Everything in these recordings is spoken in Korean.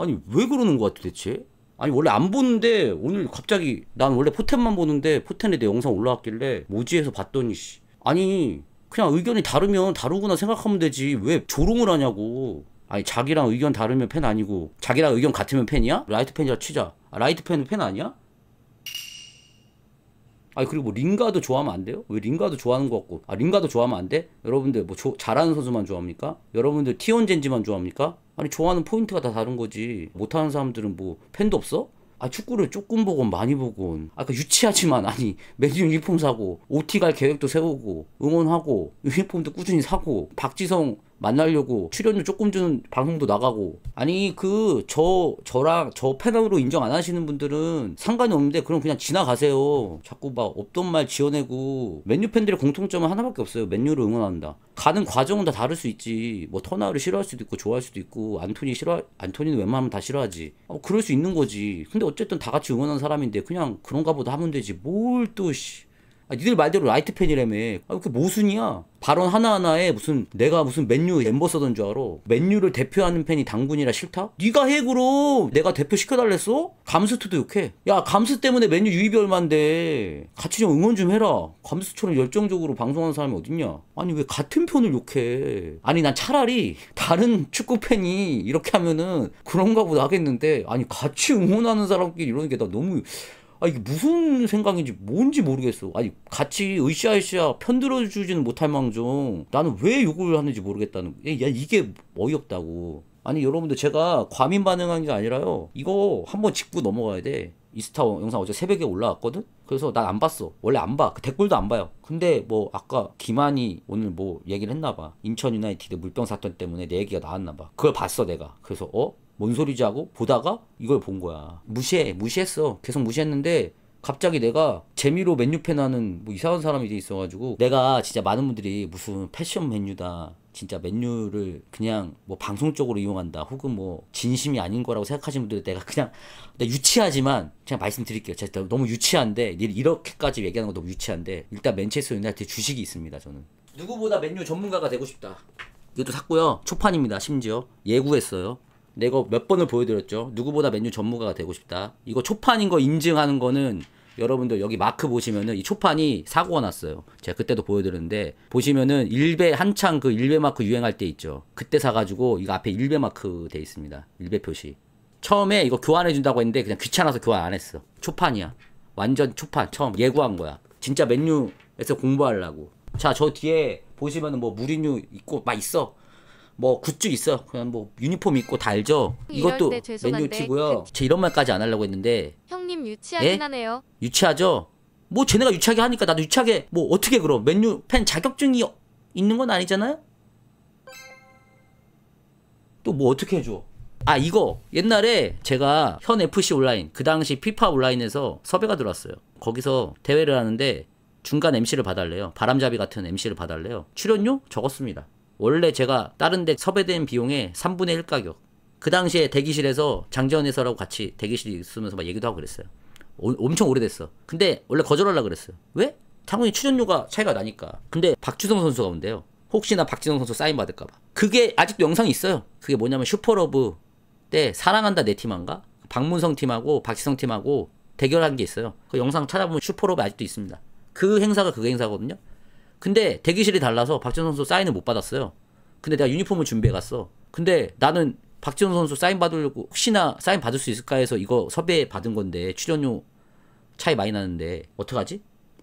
아니 왜 그러는 거야 도대체? 아니 원래 안 보는데 오늘 갑자기 난 원래 포텐만 보는데 포텐에 내 영상 올라왔길래 모지에서 봤더니 씨 아니 그냥 의견이 다르면 다르구나 생각하면 되지 왜 조롱을 하냐고 아니 자기랑 의견 다르면 팬 아니고 자기랑 의견 같으면 팬이야? 라이트 팬이라 치자 아, 라이트 팬은 팬 아니야? 아니 그리고 뭐 링가도 좋아하면 안 돼요? 왜 링가도 좋아하는 것 같고 아 링가도 좋아하면 안 돼? 여러분들 뭐 조, 잘하는 선수만 좋아합니까? 여러분들 티온젠지만 좋아합니까? 아니 좋아하는 포인트가 다 다른 거지 못하는 사람들은 뭐 팬도 없어? 아 축구를 조금 보건 많이 보건 아까 그 유치하지만 아니 매주 유니폼 사고 OT 갈 계획도 세우고 응원하고 유니폼도 꾸준히 사고 박지성 만나려고 출연료 조금 주는 방송도 나가고 아니 그 저 저랑 저 패널로 인정 안 하시는 분들은 상관이 없는데 그럼 그냥 지나가세요 자꾸 막 없던 말 지어내고 맨유 팬들의 공통점은 하나밖에 없어요 맨유를 응원한다 가는 과정은 다 다를 수 있지 뭐 터나를 싫어할 수도 있고 좋아할 수도 있고 안토니 싫어 안토니는 웬만하면 다 싫어하지 어 그럴 수 있는 거지 근데 어쨌든 다 같이 응원한 사람인데 그냥 그런가 보다 하면 되지 뭘또 씨 아, 니들 말대로 라이트 팬이라며. 아, 그 모순이야. 발언 하나하나에 무슨 내가 무슨 맨유 엠버서던 줄 알아. 맨유를 대표하는 팬이 당군이라 싫다? 네가 해 그럼. 내가 대표 시켜달랬어? 감스트도 욕해. 야 감스 때문에 맨유 유입이 얼만데 같이 좀 응원 좀 해라. 감스처럼 열정적으로 방송하는 사람이 어딨냐? 아니 왜 같은 편을 욕해? 아니 난 차라리 다른 축구 팬이 이렇게 하면은 그런가 보다 하겠는데 아니 같이 응원하는 사람끼리 이러는 게나 너무 아 이게 무슨 생각인지 뭔지 모르겠어. 아니 같이 으쌰으쌰 편들어주지는 못할망정 나는 왜 욕을 하는지 모르겠다는. 야 이게 어이없다고. 아니 여러분들 제가 과민 반응한 게 아니라요. 이거 한번 짚고 넘어가야 돼. 이스타 영상 어제 새벽에 올라왔거든? 그래서 난 안 봤어. 원래 안 봐. 그 댓글도 안 봐요. 근데 뭐 아까 김한이 오늘 뭐 얘기를 했나 봐. 인천 유나이티드 물병 사건 때문에 내 얘기가 나왔나 봐. 그걸 봤어 내가. 그래서 어? 뭔 소리지 하고 보다가 이걸 본 거야. 무시해. 무시했어. 계속 무시했는데 갑자기 내가 재미로 맨유 팬하는 뭐 이상한 사람이 돼 있어가지고 내가 진짜 많은 분들이 무슨 패션 맨유다 진짜 맨유를 그냥 뭐 방송적으로 이용한다 혹은 뭐 진심이 아닌 거라고 생각하시는 분들 내가 그냥 내가 유치하지만 그냥 말씀드릴게요 진짜 너무 유치한데 이렇게까지 얘기하는 거 너무 유치한데 일단 맨체스터 유나이티드 주식이 있습니다 저는 누구보다 맨유 전문가가 되고 싶다 이것도 샀고요 초판입니다 심지어 예구했어요 내가 몇 번을 보여드렸죠. 누구보다 맨유 전문가가 되고 싶다. 이거 초판인 거 인증하는 거는 여러분들 여기 마크 보시면은 이 초판이 사고가 났어요. 제가 그때도 보여드렸는데 보시면은 일배 한창 그 일배 마크 유행할 때 있죠. 그때 사가지고 이거 앞에 일배 마크 돼 있습니다. 일배 표시. 처음에 이거 교환해준다고 했는데 그냥 귀찮아서 교환 안 했어. 초판이야. 완전 초판 처음 예고한 거야. 진짜 맨유에서 공부하려고. 자 저 뒤에 보시면은 뭐 무리뉴 있고 막 있어. 뭐 굿즈 있어. 그냥 뭐 유니폼 입고 다 알죠. 네, 이것도 네, 맨유 티고요. 그 제 이런 말까지 안 하려고 했는데 형님 유치하긴 예? 하네요. 유치하죠. 뭐 쟤네가 유치하게 하니까 나도 유치하게 뭐 어떻게 그럼 맨유 팬 자격증이 있는 건 아니잖아요. 또 뭐 어떻게 해줘? 아 이거 옛날에 제가 현 FC 온라인 그 당시 피파 온라인에서 섭외가 들어왔어요. 거기서 대회를 하는데 중간 MC를 봐달래요. 바람잡이 같은 MC를 봐달래요. 출연료 적었습니다. 원래 제가 다른 데 섭외된 비용의 3분의 1 가격 그 당시에 대기실에서 장재원 회사라고 같이 대기실에 있으면서 막 얘기도 하고 그랬어요 오, 어, 엄청 오래됐어 근데 원래 거절하려고 그랬어요 왜? 당연히 출연료가 차이가 나니까 근데 박주성 선수가 온대요 혹시나 박지성 선수 사인 받을까봐 그게 아직도 영상이 있어요 그게 뭐냐면 슈퍼러브 때 사랑한다 내 팀한가? 박문성 팀하고 박지성 팀하고 대결한 게 있어요 그 영상 찾아보면 슈퍼러브 아직도 있습니다 그 행사가 그 행사거든요 근데 대기실이 달라서 박지성 선수 사인을 못 받았어요. 근데 내가 유니폼을 준비해 갔어. 근데 나는 박지성 선수 사인 받으려고 혹시나 사인 받을 수 있을까 해서 이거 섭외 받은 건데 출연료 차이 많이 나는데 어떡하지?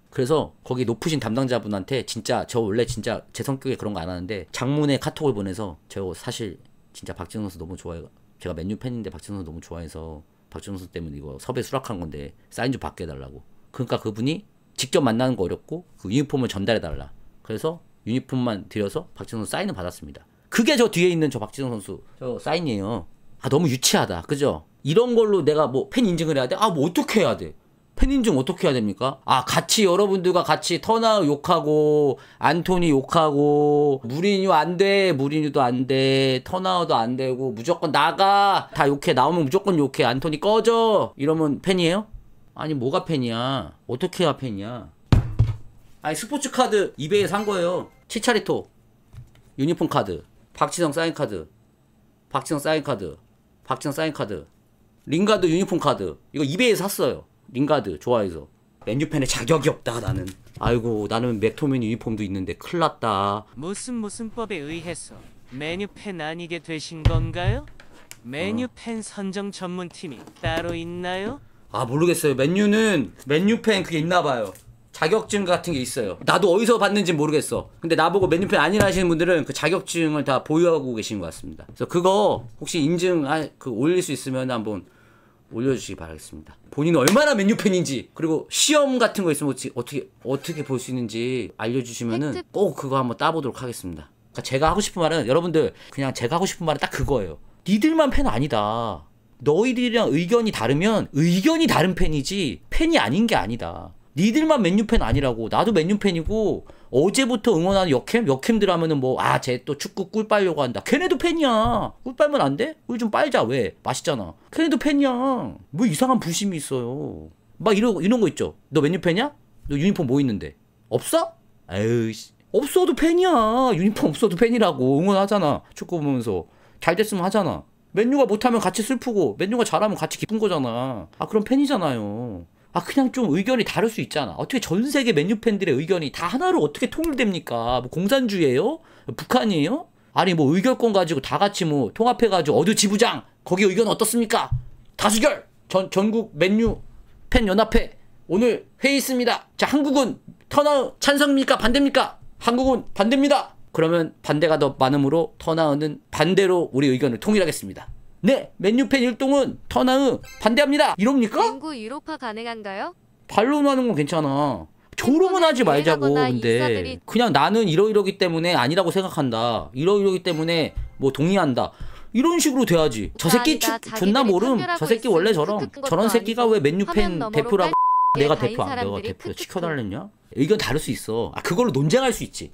그래서 거기 높으신 담당자분한테 진짜 저 원래 진짜 제 성격에 그런 거 안 하는데 장문의 카톡을 보내서 저 사실 진짜 박지성 선수 너무 좋아해요. 제가 맨유 팬인데 박지성 선수 너무 좋아해서 박지성 선수 때문에 이거 섭외 수락한 건데 사인 좀 받게 해달라고. 그러니까 그분이 직접 만나는 거 어렵고 그 유니폼을 전달해 달라. 그래서 유니폼만 드려서 박지성 사인을 받았습니다. 그게 저 뒤에 있는 저 박지성 선수 저 사인이에요. 아 너무 유치하다. 그죠? 이런 걸로 내가 뭐 팬 인증을 해야 돼? 아 뭐 어떻게 해야 돼? 팬 인증 어떻게 해야 됩니까? 아 같이 여러분들과 같이 터나 욕하고 안토니 욕하고 무리뉴 안돼 무리뉴도 안돼 터나우도 안 되고 무조건 나가 다 욕해 나오면 무조건 욕해 안토니 꺼져 이러면 팬이에요? 아니 뭐가 팬이야 어떻게 해야 팬이야 아니 스포츠 카드 이베이에 산 거예요 치차리토 유니폼 카드 박지성 사인 카드 박지성 사인 카드 박지성 사인 카드 링가드 유니폼 카드 이거 이베이에 샀어요 링가드 좋아해서 맨유팬에 자격이 없다 나는 아이고 나는 맥토민 유니폼도 있는데 큰났다 무슨 무슨 법에 의해서 맨유팬 아니게 되신 건가요? 맨유팬 어. 선정 전문팀이 따로 있나요? 아 모르겠어요 맨유는 맨유팬 그게 있나봐요 자격증 같은 게 있어요. 나도 어디서 봤는지 모르겠어. 근데 나보고 맨유팬 아니라 하시는 분들은 그 자격증을 다 보유하고 계신 것 같습니다. 그래서 그거 혹시 인증 그 올릴 수 있으면 한번 올려주시기 바라겠습니다. 본인은 얼마나 맨유팬인지 그리고 시험 같은 거 있으면 어떻게 어떻게 볼 수 있는지 알려주시면은 꼭 그거 한번 따보도록 하겠습니다. 그러니까 제가 하고 싶은 말은 여러분들 그냥 제가 하고 싶은 말은 딱 그거예요. 니들만 팬 아니다. 너희들이랑 의견이 다르면 의견이 다른 팬이지 팬이 아닌 게 아니다. 니들만 맨유 팬 아니라고 나도 맨유 팬이고 어제부터 응원하는 역캠 역캠들 하면은 뭐 아 쟤 또 축구 꿀 빨려고 한다 걔네도 팬이야 꿀 빨면 안 돼? 우리 좀 빨자 왜 맛있잖아 걔네도 팬이야 뭐 이상한 부심이 있어요 막 이러, 이런 거 있죠 너 맨유 팬이야? 너 유니폼 뭐 있는데 없어? 에휴 없어도 팬이야 유니폼 없어도 팬이라고 응원하잖아 축구 보면서 잘 됐으면 하잖아 맨유가 못하면 같이 슬프고 맨유가 잘하면 같이 기쁜 거잖아 아 그럼 팬이잖아요 아 그냥 좀 의견이 다를 수 있잖아. 어떻게 전 세계 맨유 팬들의 의견이 다 하나로 어떻게 통일됩니까? 뭐 공산주의예요? 북한이에요? 아니 뭐 의결권 가지고 다 같이 뭐 통합해가지고 어디 지부장 거기 의견 어떻습니까? 다수결 전 전국 맨유 팬 연합회 오늘 회의 있습니다. 자 한국은 터나우 찬성입니까 반대입니까? 한국은 반대입니다. 그러면 반대가 더 많으므로 터나우는 반대로 우리 의견을 통일하겠습니다. 네, 맨유팬 1동은 터나흐 반대합니다. 이럽니까? 맹구 유로파 가능한가요? 반론 하는 건 괜찮아. 조롱은 하지 말자고 근데 인사들이... 그냥 나는 이러이러기 때문에 아니라고 생각한다. 이러이러기 때문에 뭐 동의한다. 이런 식으로 돼야지. 저 새끼 추, 존나 모름. 저 새끼 원래 저럼. 저런 새끼가 왜 맨유팬 대표라고 내가 네, 대표 안 내가 대표 시켜달랬냐? 의견 다를 수 있어. 아 그걸로 논쟁할 수 있지.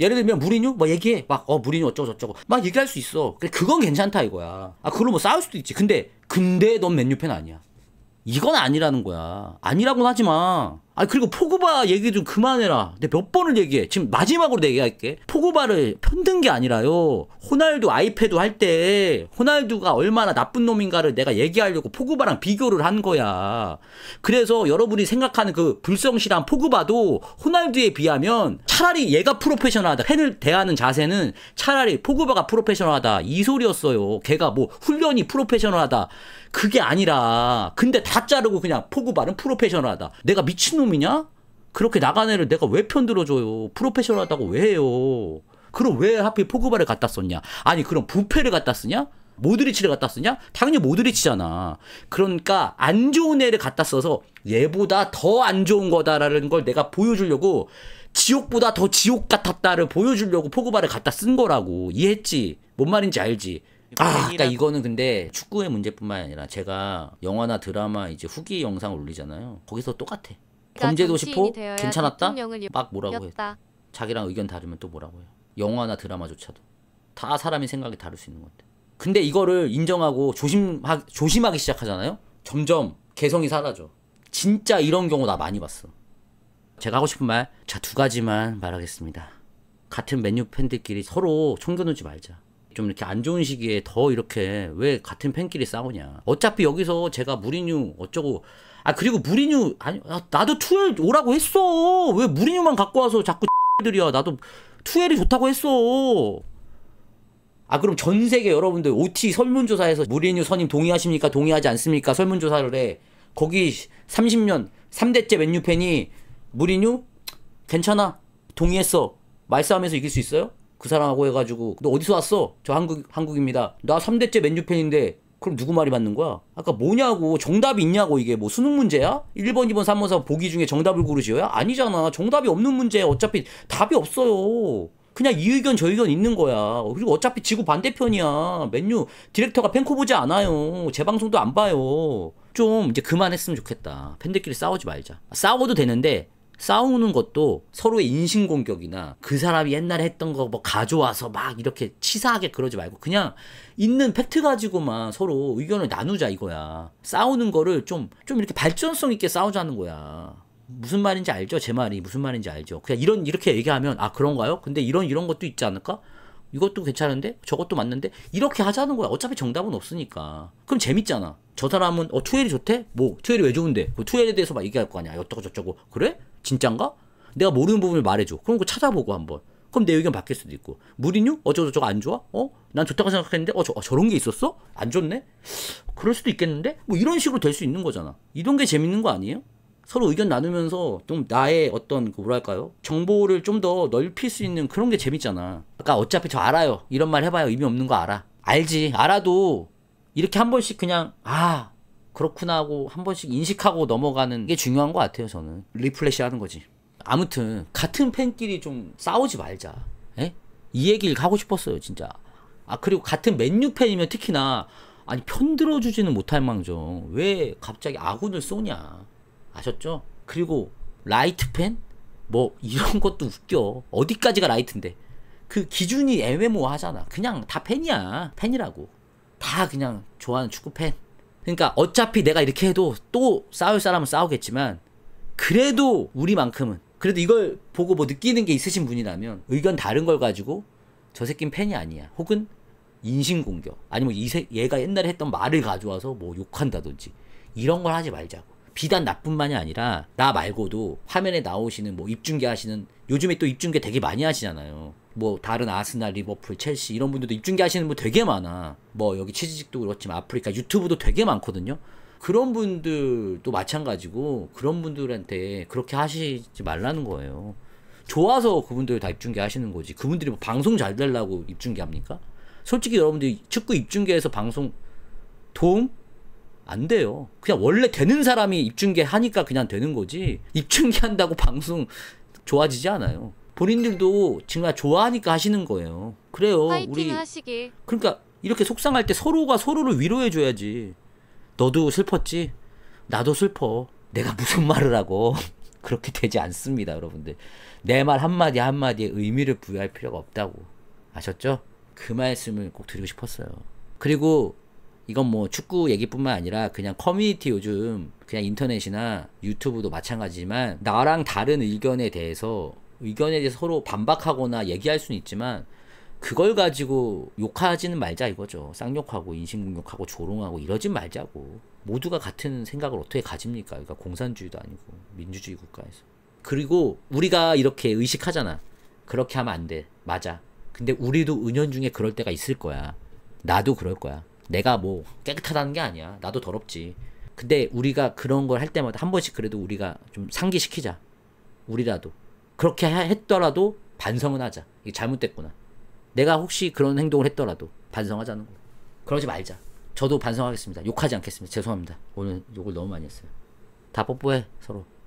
예를 들면 무리뉴 뭐 얘기해 막 어 무리뉴 어쩌고 저쩌고 막 얘기할 수 있어 그래 그건 괜찮다 이거야 아 그걸로 뭐 싸울 수도 있지 근데 근데 넌 맨유 팬 아니야 이건 아니라는 거야 아니라고는 하지 마아 그리고 포그바 얘기 좀 그만해라. 내가 몇 번을 얘기해. 지금 마지막으로 얘기할게. 포그바를 편든 게 아니라요. 호날두 아이패드 할 때 호날두가 얼마나 나쁜 놈인가를 내가 얘기하려고 포그바랑 비교를 한 거야. 그래서 여러분이 생각하는 그 불성실한 포그바도 호날두에 비하면 차라리 얘가 프로페셔널하다. 팬을 대하는 자세는 차라리 포그바가 프로페셔널하다. 이 소리였어요. 걔가 뭐 훈련이 프로페셔널하다. 그게 아니라 근데 다 자르고 그냥 포그바는 프로페셔널하다. 내가 미친놈 놈이냐? 그렇게 나간 애를 내가 왜 편들어줘요? 프로페셔널하다고 왜 해요? 그럼 왜 하필 포그바를 갖다 썼냐? 아니 그럼 부페를 갖다 쓰냐? 모드리치를 갖다 쓰냐? 당연히 모드리치잖아. 그러니까 안 좋은 애를 갖다 써서 얘보다 더 안 좋은 거다라는 걸 내가 보여주려고 지옥보다 더 지옥 같았다를 보여주려고 포그바를 갖다 쓴 거라고 이해했지? 뭔 말인지 알지? 아, 그러니까 이거는 근데 축구의 문제뿐만 아니라 제가 영화나 드라마 이제 후기 영상 올리잖아요. 거기서 똑같아. 그러니까 범죄도싶포 괜찮았다? 막 뭐라고 해. 자기랑 의견 다르면 또 뭐라고 해 영화나 드라마조차도 다 사람이 생각이 다를 수 있는 건데. 근데 이거를 인정하고 조심하 조심하기 시작하잖아요. 점점 개성이 사라져. 진짜 이런 경우 나 많이 봤어. 제가 하고 싶은 말, 자 두 가지만 말하겠습니다. 같은 맨유 팬들끼리 서로 총겨누지 말자. 좀 이렇게 안 좋은 시기에 더 이렇게 왜 같은 팬끼리 싸우냐. 어차피 여기서 제가 무리뉴 어쩌고 아 그리고 무리뉴 아니 아, 나도 투엘 오라고 했어. 왜 무리뉴만 갖고 와서 자꾸 들이야 나도 투엘이 좋다고 했어. 아 그럼 전 세계 여러분들 OT 설문조사에서 무리뉴 선임 동의하십니까? 동의하지 않습니까? 설문조사를 해. 거기 30년 3대째 맨유 팬이 무리뉴 괜찮아. 동의했어. 말싸움에서 이길 수 있어요? 그 사람하고 해가지고 너 어디서 왔어? 저 한국 한국입니다. 나 3대째 맨유 팬인데 그럼 누구 말이 맞는 거야? 아까 뭐냐고 정답이 있냐고 이게 뭐 수능 문제야? 1번, 2번, 3번, 4번 보기 중에 정답을 고르지오야 아니잖아. 정답이 없는 문제 어차피 답이 없어요. 그냥 이 의견 저 의견 있는 거야. 그리고 어차피 지구 반대편이야. 맨유 디렉터가 팬코 보지 않아요. 재방송도 안 봐요. 좀 이제 그만했으면 좋겠다. 팬들끼리 싸우지 말자. 싸워도 되는데 싸우는 것도 서로의 인신공격이나 그 사람이 옛날에 했던 거 뭐 가져와서 막 이렇게 치사하게 그러지 말고 그냥 있는 팩트 가지고만 서로 의견을 나누자 이거야. 싸우는 거를 좀, 좀 이렇게 발전성 있게 싸우자는 거야. 무슨 말인지 알죠? 제 말이 무슨 말인지 알죠? 그냥 이런, 이렇게 얘기하면, 아, 그런가요? 근데 이런, 이런 것도 있지 않을까? 이것도 괜찮은데? 저것도 맞는데? 이렇게 하자는 거야. 어차피 정답은 없으니까. 그럼 재밌잖아. 저 사람은 어 투엘이 좋대? 뭐 투엘이 왜 좋은데? 그 투엘에 대해서 막 얘기할 거 아니야. 어쩌고 저쩌고 그래? 진짠가? 내가 모르는 부분을 말해줘. 그럼 그 찾아보고 한번. 그럼 내 의견 바뀔 수도 있고 무리뉴 어쩌고 저쩌고 안 좋아? 어? 난 좋다고 생각했는데 어, 저, 어, 저런 게 있었어? 안 좋네? 그럴 수도 있겠는데? 뭐 이런 식으로 될 수 있는 거잖아. 이런 게 재밌는 거 아니에요? 서로 의견 나누면서 좀 나의 어떤 그 뭐랄까요? 정보를 좀 더 넓힐 수 있는 그런 게 재밌잖아. 아까 어차피 저 알아요. 이런 말 해봐요. 의미 없는 거 알아. 알지. 알아도 이렇게 한 번씩 그냥 아 그렇구나 하고 한 번씩 인식하고 넘어가는 게 중요한 것 같아요 저는 리플레시 하는 거지 아무튼 같은 팬끼리 좀 싸우지 말자 에? 예? 이 얘기를 하고 싶었어요 진짜 아 그리고 같은 맨유 팬이면 특히나 아니 편 들어주지는 못할 망정 왜 갑자기 아군을 쏘냐 아셨죠? 그리고 라이트 팬? 뭐 이런 것도 웃겨 어디까지가 라이트인데 그 기준이 애매모호하잖아 그냥 다 팬이야 팬이라고 다 그냥 좋아하는 축구 팬. 그러니까 어차피 내가 이렇게 해도 또 싸울 사람은 싸우겠지만 그래도 우리만큼은 그래도 이걸 보고 뭐 느끼는 게 있으신 분이라면 의견 다른 걸 가지고 저 새끼는 팬이 아니야. 혹은 인신공격 아니면 이 새, 얘가 옛날에 했던 말을 가져와서 뭐 욕한다든지 이런 걸 하지 말자고. 비단 나뿐만이 아니라 나 말고도 화면에 나오시는 뭐 입중계 하시는 요즘에 또 입중계 되게 많이 하시잖아요. 뭐 다른 아스날, 리버풀, 첼시 이런 분들도 입중계 하시는 분 되게 많아. 뭐 여기 취즈직도 그렇지만 아프리카 유튜브도 되게 많거든요. 그런 분들도 마찬가지고 그런 분들한테 그렇게 하시지 말라는 거예요. 좋아서 그분들 다 입중계 하시는 거지. 그분들이 뭐 방송 잘 되려고 입중계 합니까? 솔직히 여러분들이 축구 입중계에서 방송 도움 안 돼요. 그냥 원래 되는 사람이 입중계 하니까 그냥 되는 거지. 입중계 한다고 방송 좋아지지 않아요. 본인들도 정말 좋아하니까 하시는 거예요. 그래요. 우리 하시길. 그러니까 이렇게 속상할 때 서로가 서로를 위로해 줘야지. 너도 슬펐지? 나도 슬퍼. 내가 무슨 말을 하고 그렇게 되지 않습니다, 여러분들. 내 말 한마디 한마디에 의미를 부여할 필요가 없다고. 아셨죠? 그 말씀을 꼭 드리고 싶었어요. 그리고 이건 뭐 축구 얘기뿐만 아니라 그냥 커뮤니티 요즘 그냥 인터넷이나 유튜브도 마찬가지지만 나랑 다른 의견에 대해서 의견에 대해서 서로 반박하거나 얘기할 수는 있지만 그걸 가지고 욕하지는 말자 이거죠. 쌍욕하고 인신공격하고 조롱하고 이러진 말자고. 모두가 같은 생각을 어떻게 가집니까? 그러니까 공산주의도 아니고 민주주의 국가에서. 그리고 우리가 이렇게 의식하잖아. 그렇게 하면 안 돼. 맞아. 근데 우리도 은연중에 그럴 때가 있을 거야. 나도 그럴 거야. 내가 뭐 깨끗하다는 게 아니야. 나도 더럽지. 근데 우리가 그런 걸 할 때마다 한 번씩 그래도 우리가 좀 상기시키자. 우리라도. 그렇게 했더라도 반성은 하자. 이게 잘못됐구나. 내가 혹시 그런 행동을 했더라도 반성하자는 거. 그러지 말자. 저도 반성하겠습니다. 욕하지 않겠습니다. 죄송합니다. 오늘 욕을 너무 많이 했어요. 다 뽀뽀해 서로.